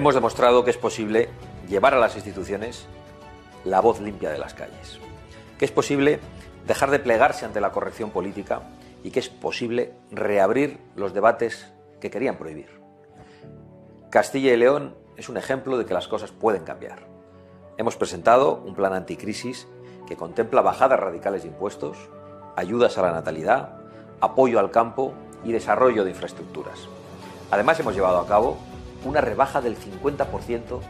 Hemos demostrado que es posible llevar a las instituciones la voz limpia de las calles, que es posible dejar de plegarse ante la corrección política y que es posible reabrir los debates que querían prohibir. Castilla y León es un ejemplo de que las cosas pueden cambiar. Hemos presentado un plan anticrisis que contempla bajadas radicales de impuestos, ayudas a la natalidad, apoyo al campo y desarrollo de infraestructuras. Además hemos llevado a cabo una rebaja del 50%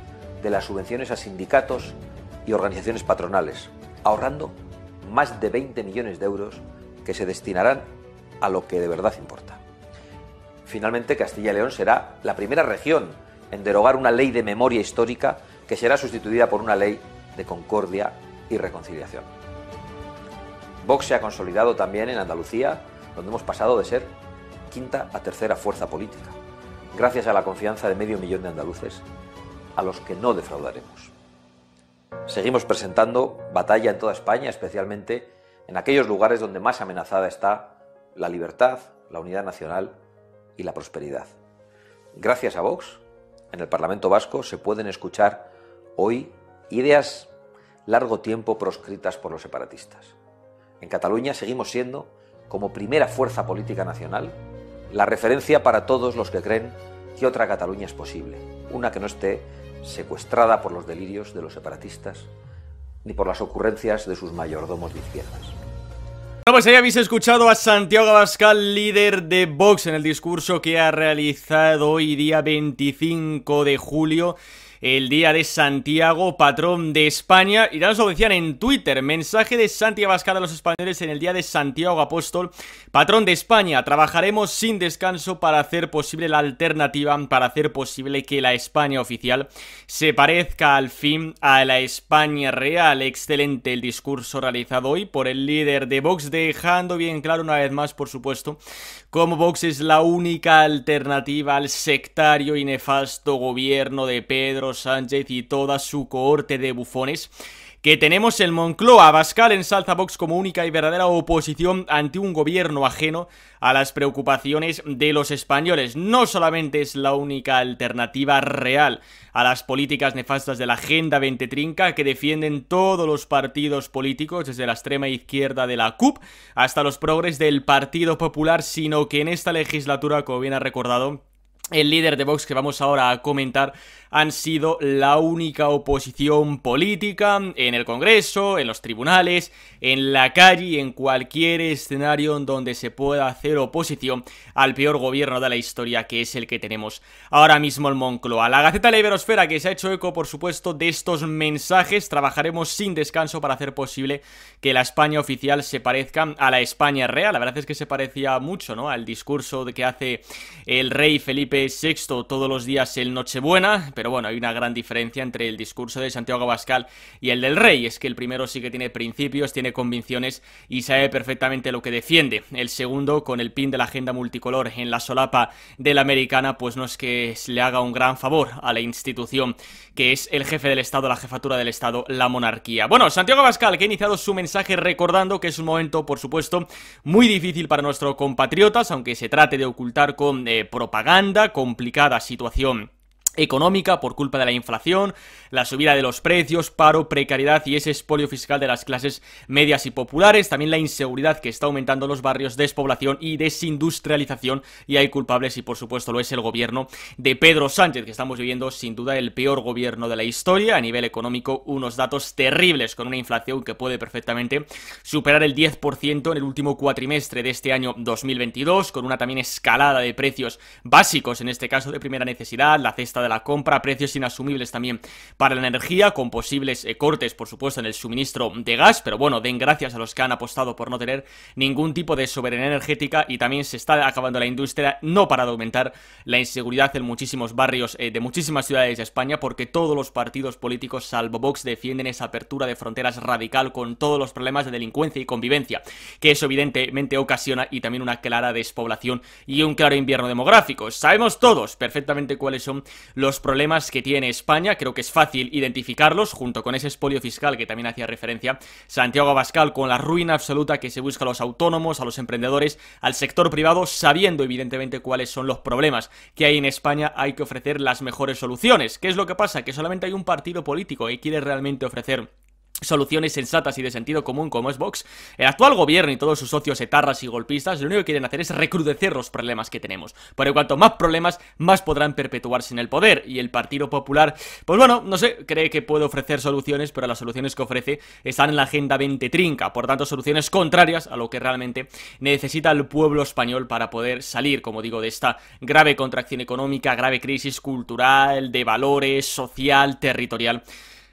de las subvenciones a sindicatos y organizaciones patronales, ahorrando más de 20 millones de euros que se destinarán a lo que de verdad importa. Finalmente, Castilla y León será la primera región en derogar una ley de memoria histórica que será sustituida por una ley de concordia y reconciliación. Vox se ha consolidado también en Andalucía, donde hemos pasado de ser quinta a tercera fuerza política gracias a la confianza de medio millón de andaluces, a los que no defraudaremos. Seguimos presentando batalla en toda España, especialmente en aquellos lugares donde más amenazada está la libertad, la unidad nacional y la prosperidad. Gracias a Vox, en el Parlamento Vasco se pueden escuchar hoy ideas largo tiempo proscritas por los separatistas. En Cataluña seguimos siendo, como primera fuerza política nacional, la referencia para todos los que creen que otra Cataluña es posible, una que no esté secuestrada por los delirios de los separatistas ni por las ocurrencias de sus mayordomos de izquierdas. Bueno, pues ahí habéis escuchado a Santiago Abascal, líder de Vox, en el discurso que ha realizado hoy día 25 de julio el día de Santiago, patrón de España. Y ya nos lo decían en Twitter, mensaje de Santiago Abascal a los españoles en el día de Santiago Apóstol, patrón de España. Trabajaremos sin descanso para hacer posible la alternativa, para hacer posible que la España oficial se parezca al fin a la España real. Excelente el discurso realizado hoy por el líder de Vox, dejando bien claro una vez más, por supuesto, Como Vox es la única alternativa al sectario y nefasto gobierno de Pedro Sánchez y toda su cohorte de bufones que tenemos el Moncloa. Abascal en Salsa Vox como única y verdadera oposición ante un gobierno ajeno a las preocupaciones de los españoles. No solamente es la única alternativa real a las políticas nefastas de la Agenda 2030 que defienden todos los partidos políticos, desde la extrema izquierda de la CUP hasta los progres del Partido Popular, sino que en esta legislatura, como bien ha recordado, el líder de Vox que vamos ahora a comentar han sido la única oposición política en el Congreso, en los tribunales, en la calle, en cualquier escenario en donde se pueda hacer oposición al peor gobierno de la historia que es el que tenemos ahora mismo el Moncloa. La Gaceta de la Iberosfera que se ha hecho eco, por supuesto, de estos mensajes, trabajaremos sin descanso para hacer posible que la España oficial se parezca a la España real. La verdad es que se parecía mucho, ¿no?, al discurso de que hace el rey Felipe VI todos los días en Nochebuena, pero bueno, hay una gran diferencia entre el discurso de Santiago Abascal y el del rey, es que el primero sí que tiene principios, tiene convicciones y sabe perfectamente lo que defiende. El segundo, con el pin de la agenda multicolor en la solapa de la americana, pues no es que le haga un gran favor a la institución que es el jefe del Estado, la jefatura del Estado, la monarquía. Bueno, Santiago Abascal, que ha iniciado su mensaje recordando que es un momento, por supuesto, muy difícil para nuestros compatriotas, aunque se trate de ocultar con eh, propaganda, complicada situación económica por culpa de la inflación, la subida de los precios, paro, precariedad y ese espolio fiscal de las clases medias y populares, también la inseguridad que está aumentando los barrios, despoblación y desindustrialización y hay culpables y por supuesto lo es el gobierno de Pedro Sánchez, que estamos viviendo sin duda el peor gobierno de la historia a nivel económico, unos datos terribles con una inflación que puede perfectamente superar el 10% en el último cuatrimestre de este año 2022, con una también escalada de precios básicos, en este caso de primera necesidad, la cesta de la compra, precios inasumibles también para la energía, con posibles eh, cortes, por supuesto, en el suministro de gas, pero bueno, den gracias a los que han apostado por no tener ningún tipo de soberanía energética y también se está acabando la industria, no para aumentar la inseguridad en muchísimos barrios eh, de muchísimas ciudades de España, porque todos los partidos políticos, salvo Vox, defienden esa apertura de fronteras radical con todos los problemas de delincuencia y convivencia, que eso evidentemente ocasiona y también una clara despoblación y un claro invierno demográfico. Sabemos todos perfectamente cuáles son los problemas que tiene España, creo que es fácil identificarlos, junto con ese espolio fiscal que también hacía referencia Santiago Abascal, con la ruina absoluta que se busca a los autónomos, a los emprendedores, al sector privado, sabiendo evidentemente cuáles son los problemas que hay en España, hay que ofrecer las mejores soluciones. ¿Qué es lo que pasa? Que solamente hay un partido político que quiere realmente ofrecer soluciones sensatas y de sentido común como es Vox, el actual gobierno y todos sus socios etarras y golpistas lo único que quieren hacer es recrudecer los problemas que tenemos. Pero cuanto más problemas, más podrán perpetuarse en el poder. Y el Partido Popular, pues bueno, no sé, cree que puede ofrecer soluciones, pero las soluciones que ofrece están en la Agenda 20 Trinca. Por tanto, soluciones contrarias a lo que realmente necesita el pueblo español para poder salir, como digo, de esta grave contracción económica, grave crisis cultural, de valores, social, territorial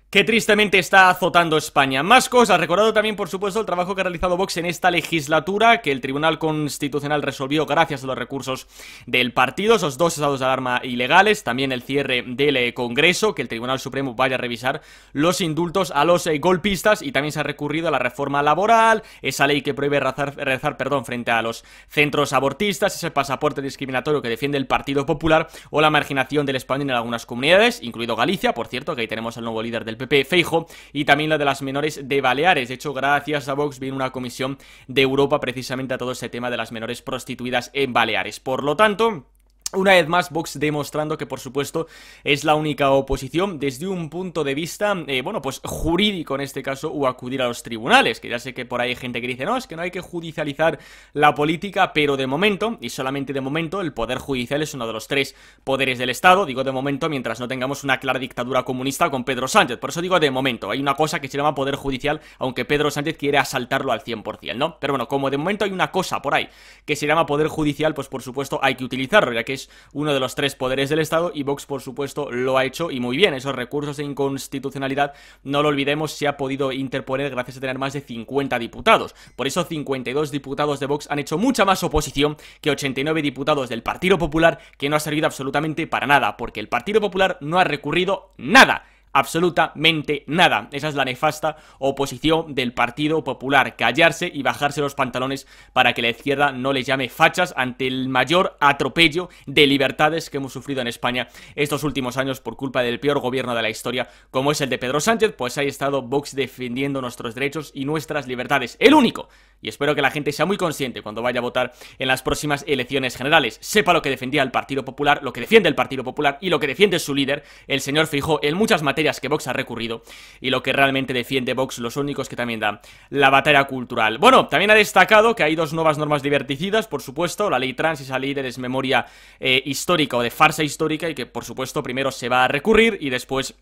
que tristemente está azotando España. Más cosas, recordado también por supuesto el trabajo que ha realizado Vox en esta legislatura, que el Tribunal Constitucional resolvió gracias a los recursos del partido, esos dos estados de alarma ilegales, también el cierre del eh, Congreso, que el Tribunal Supremo vaya a revisar los indultos a los eh, golpistas y también se ha recurrido a la reforma laboral, esa ley que prohíbe rezar, perdón, frente a los centros abortistas, ese pasaporte discriminatorio que defiende el Partido Popular o la marginación del español en algunas comunidades, incluido Galicia, por cierto, que ahí tenemos al nuevo líder del Pepe Feijo y también la de las menores de Baleares. De hecho, gracias a Vox viene una comisión de Europa precisamente a todo ese tema de las menores prostituidas en Baleares. Por lo tanto... Una vez más, Vox demostrando que, por supuesto, es la única oposición desde un punto de vista, eh, bueno, pues jurídico en este caso, o acudir a los tribunales, que ya sé que por ahí hay gente que dice, no, es que no hay que judicializar la política, pero de momento, y solamente de momento, el Poder Judicial es uno de los tres poderes del Estado, digo de momento, mientras no tengamos una clara dictadura comunista con Pedro Sánchez, por eso digo de momento, hay una cosa que se llama Poder Judicial, aunque Pedro Sánchez quiere asaltarlo al 100%, ¿no? Pero bueno, como de momento hay una cosa por ahí que se llama Poder Judicial, pues por supuesto hay que utilizarlo, ya que uno de los tres poderes del Estado y Vox, por supuesto, lo ha hecho y muy bien. Esos recursos de inconstitucionalidad, no lo olvidemos, se ha podido interponer gracias a tener más de 50 diputados. Por eso 52 diputados de Vox han hecho mucha más oposición que 89 diputados del Partido Popular, que no ha servido absolutamente para nada, porque el Partido Popular no ha recurrido nada absolutamente nada. Esa es la nefasta oposición del Partido Popular, callarse y bajarse los pantalones para que la izquierda no les llame fachas ante el mayor atropello de libertades que hemos sufrido en España estos últimos años por culpa del peor gobierno de la historia, como es el de Pedro Sánchez, pues ahí ha estado Vox defendiendo nuestros derechos y nuestras libertades. El único y espero que la gente sea muy consciente cuando vaya a votar en las próximas elecciones generales. Sepa lo que defendía el Partido Popular, lo que defiende el Partido Popular y lo que defiende su líder, el señor Fijo, en muchas materias que Vox ha recurrido y lo que realmente defiende Vox, los únicos que también dan la batalla cultural. Bueno, también ha destacado que hay dos nuevas normas diverticidas, por supuesto, la ley trans y esa ley de desmemoria eh, histórica o de farsa histórica y que, por supuesto, primero se va a recurrir y después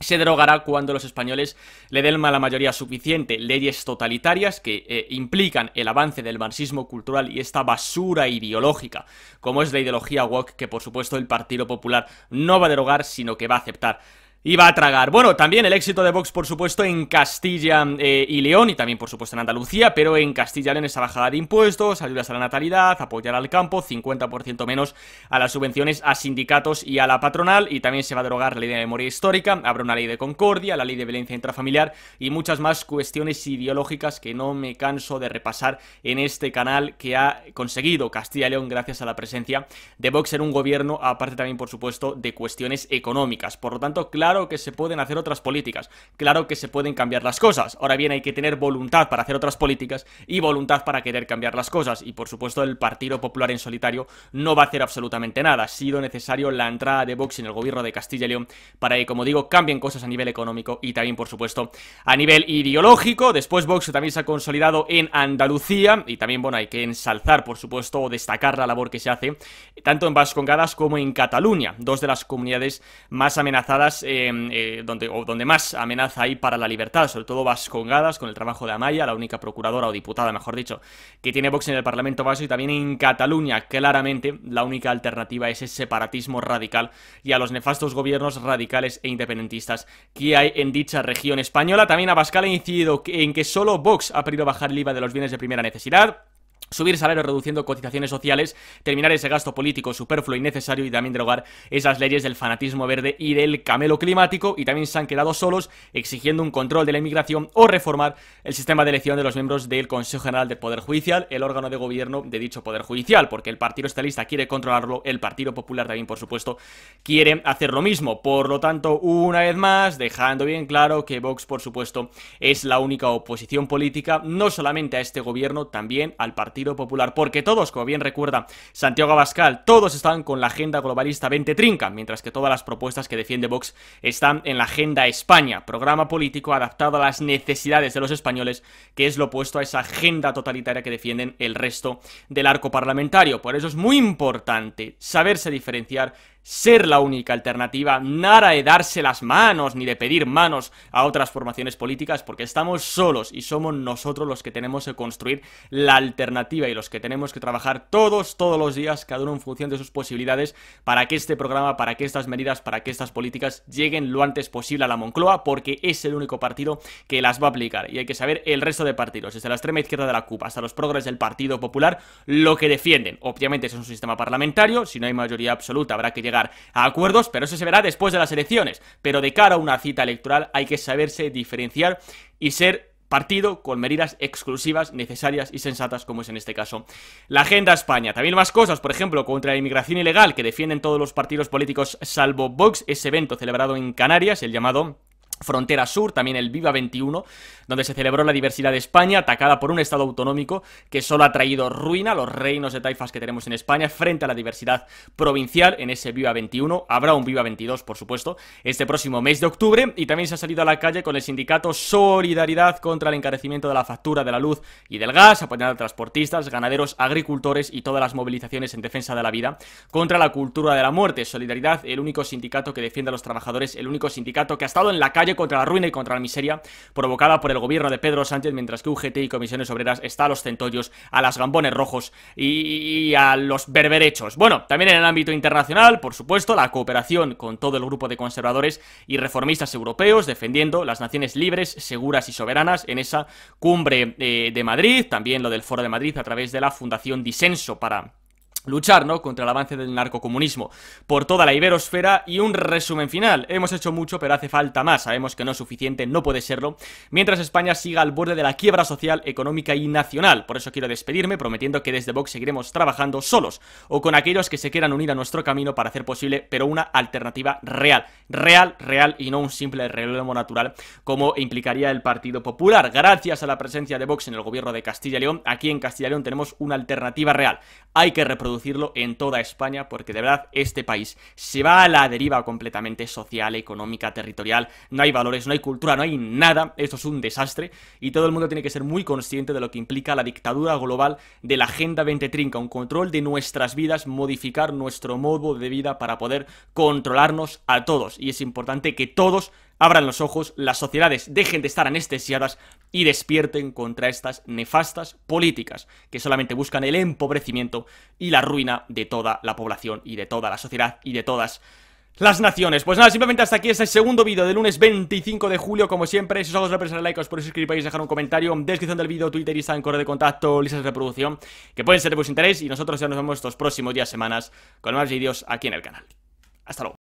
se derogará cuando los españoles le den la mayoría suficiente. Leyes totalitarias que eh, implican el avance del marxismo cultural y esta basura ideológica, como es la ideología woke que por supuesto el Partido Popular no va a derogar, sino que va a aceptar iba a tragar. Bueno, también el éxito de Vox, por supuesto, en Castilla eh, y León y también, por supuesto, en Andalucía, pero en Castilla y León esa bajada de impuestos, ayudas a la natalidad, apoyar al campo, 50% menos a las subvenciones a sindicatos y a la patronal y también se va a derogar la ley de memoria histórica, habrá una ley de concordia, la ley de violencia intrafamiliar y muchas más cuestiones ideológicas que no me canso de repasar en este canal que ha conseguido Castilla y León gracias a la presencia de Vox en un gobierno, aparte también, por supuesto, de cuestiones económicas. Por lo tanto, claro, claro que se pueden hacer otras políticas, claro que se pueden cambiar las cosas. Ahora bien, hay que tener voluntad para hacer otras políticas y voluntad para querer cambiar las cosas. Y por supuesto, el Partido Popular en solitario no va a hacer absolutamente nada. Ha sido necesario la entrada de Vox en el gobierno de Castilla y León para que, como digo, cambien cosas a nivel económico y también, por supuesto, a nivel ideológico. Después Vox también se ha consolidado en Andalucía y también, bueno, hay que ensalzar, por supuesto, o destacar la labor que se hace tanto en Vascongadas como en Cataluña, dos de las comunidades más amenazadas eh, eh, donde, donde más amenaza hay para la libertad, sobre todo vascongadas con el trabajo de Amaya, la única procuradora o diputada, mejor dicho, que tiene Vox en el Parlamento Vasco y también en Cataluña, claramente la única alternativa es ese separatismo radical y a los nefastos gobiernos radicales e independentistas que hay en dicha región española. También a Abascal ha incidido en que solo Vox ha pedido bajar el IVA de los bienes de primera necesidad, subir salarios reduciendo cotizaciones sociales, terminar ese gasto político superfluo y necesario y también derogar esas leyes del fanatismo verde y del camelo climático y también se han quedado solos exigiendo un control de la inmigración o reformar el sistema de elección de los miembros del Consejo General del Poder Judicial, el órgano de gobierno de dicho Poder Judicial, porque el Partido Estalista quiere controlarlo, el Partido Popular también, por supuesto, quiere hacer lo mismo. Por lo tanto, una vez más, dejando bien claro que Vox, por supuesto, es la única oposición política, no solamente a este gobierno, también al Partido Partido Popular, porque todos, como bien recuerda Santiago Abascal, todos están con la agenda globalista 20 trinca, mientras que todas las propuestas que defiende Vox están en la agenda España, programa político adaptado a las necesidades de los españoles, que es lo opuesto a esa agenda totalitaria que defienden el resto del arco parlamentario. Por eso es muy importante saberse diferenciar ser la única alternativa, nada de darse las manos ni de pedir manos a otras formaciones políticas, porque estamos solos y somos nosotros los que tenemos que construir la alternativa y los que tenemos que trabajar todos, todos los días, cada uno en función de sus posibilidades, para que este programa, para que estas medidas, para que estas políticas lleguen lo antes posible a la Moncloa, porque es el único partido que las va a aplicar. Y hay que saber el resto de partidos, desde la extrema izquierda de la CUP hasta los progres del Partido Popular, lo que defienden. Obviamente, es un sistema parlamentario, si no hay mayoría absoluta, habrá que llegar a acuerdos, pero eso se verá después de las elecciones. Pero de cara a una cita electoral hay que saberse diferenciar y ser partido con medidas exclusivas, necesarias y sensatas, como es en este caso la Agenda España. También más cosas, por ejemplo, contra la inmigración ilegal que defienden todos los partidos políticos salvo Vox, ese evento celebrado en Canarias, el llamado Frontera Sur, también el Viva 21, donde se celebró la diversidad de España, atacada por un Estado autonómico que solo ha traído ruina a los reinos de taifas que tenemos en España frente a la diversidad provincial en ese Viva 21. Habrá un Viva 22, por supuesto, este próximo mes de octubre y también se ha salido a la calle con el sindicato Solidaridad contra el encarecimiento de la factura de la luz y del gas, apoyando a transportistas, ganaderos, agricultores y todas las movilizaciones en defensa de la vida contra la cultura de la muerte. Solidaridad, el único sindicato que defiende a los trabajadores, el único sindicato que ha estado en la calle contra la ruina y contra la miseria provocada por el gobierno de Pedro Sánchez, mientras que UGT y Comisiones Obreras está a los centollos, a las gambones rojos y, a los berberechos. Bueno, también en el ámbito internacional, por supuesto, la cooperación con todo el grupo de conservadores y reformistas europeos defendiendo las naciones libres, seguras y soberanas en esa cumbre eh, de Madrid, también lo del Foro de Madrid a través de la Fundación Disenso para luchar ¿no? contra el avance del narcocomunismo por toda la iberosfera y un resumen final. Hemos hecho mucho, pero hace falta más. Sabemos que no es suficiente, no puede serlo, mientras España siga al borde de la quiebra social, económica y nacional. Por eso quiero despedirme prometiendo que desde Vox seguiremos trabajando solos o con aquellos que se quieran unir a nuestro camino para hacer posible, pero una alternativa real, real, real y no un simple relevo natural como implicaría el Partido Popular. Gracias a la presencia de Vox en el gobierno de Castilla y León, aquí en Castilla y León tenemos una alternativa real. Hay que reproducir en toda España, porque de verdad este país se va a la deriva completamente social, económica, territorial, no hay valores, no hay cultura, no hay nada, esto es un desastre, y todo el mundo tiene que ser muy consciente de lo que implica la dictadura global de la Agenda 2030, un control de nuestras vidas, modificar nuestro modo de vida para poder controlarnos a todos, y es importante que todos abran los ojos, las sociedades dejen de estar anestesiadas y despierten contra estas nefastas políticas que solamente buscan el empobrecimiento y la ruina de toda la población y de toda la sociedad y de todas las naciones. Pues nada, simplemente hasta aquí este segundo vídeo del lunes 25 de julio, como siempre. Si os hago representar like, os podéis suscribir, dejar un comentario, descripción del vídeo, Twitter, Instagram, correo de contacto, listas de reproducción, que pueden ser de vuestro interés. Y nosotros ya nos vemos estos próximos días, semanas, con más vídeos aquí en el canal. Hasta luego.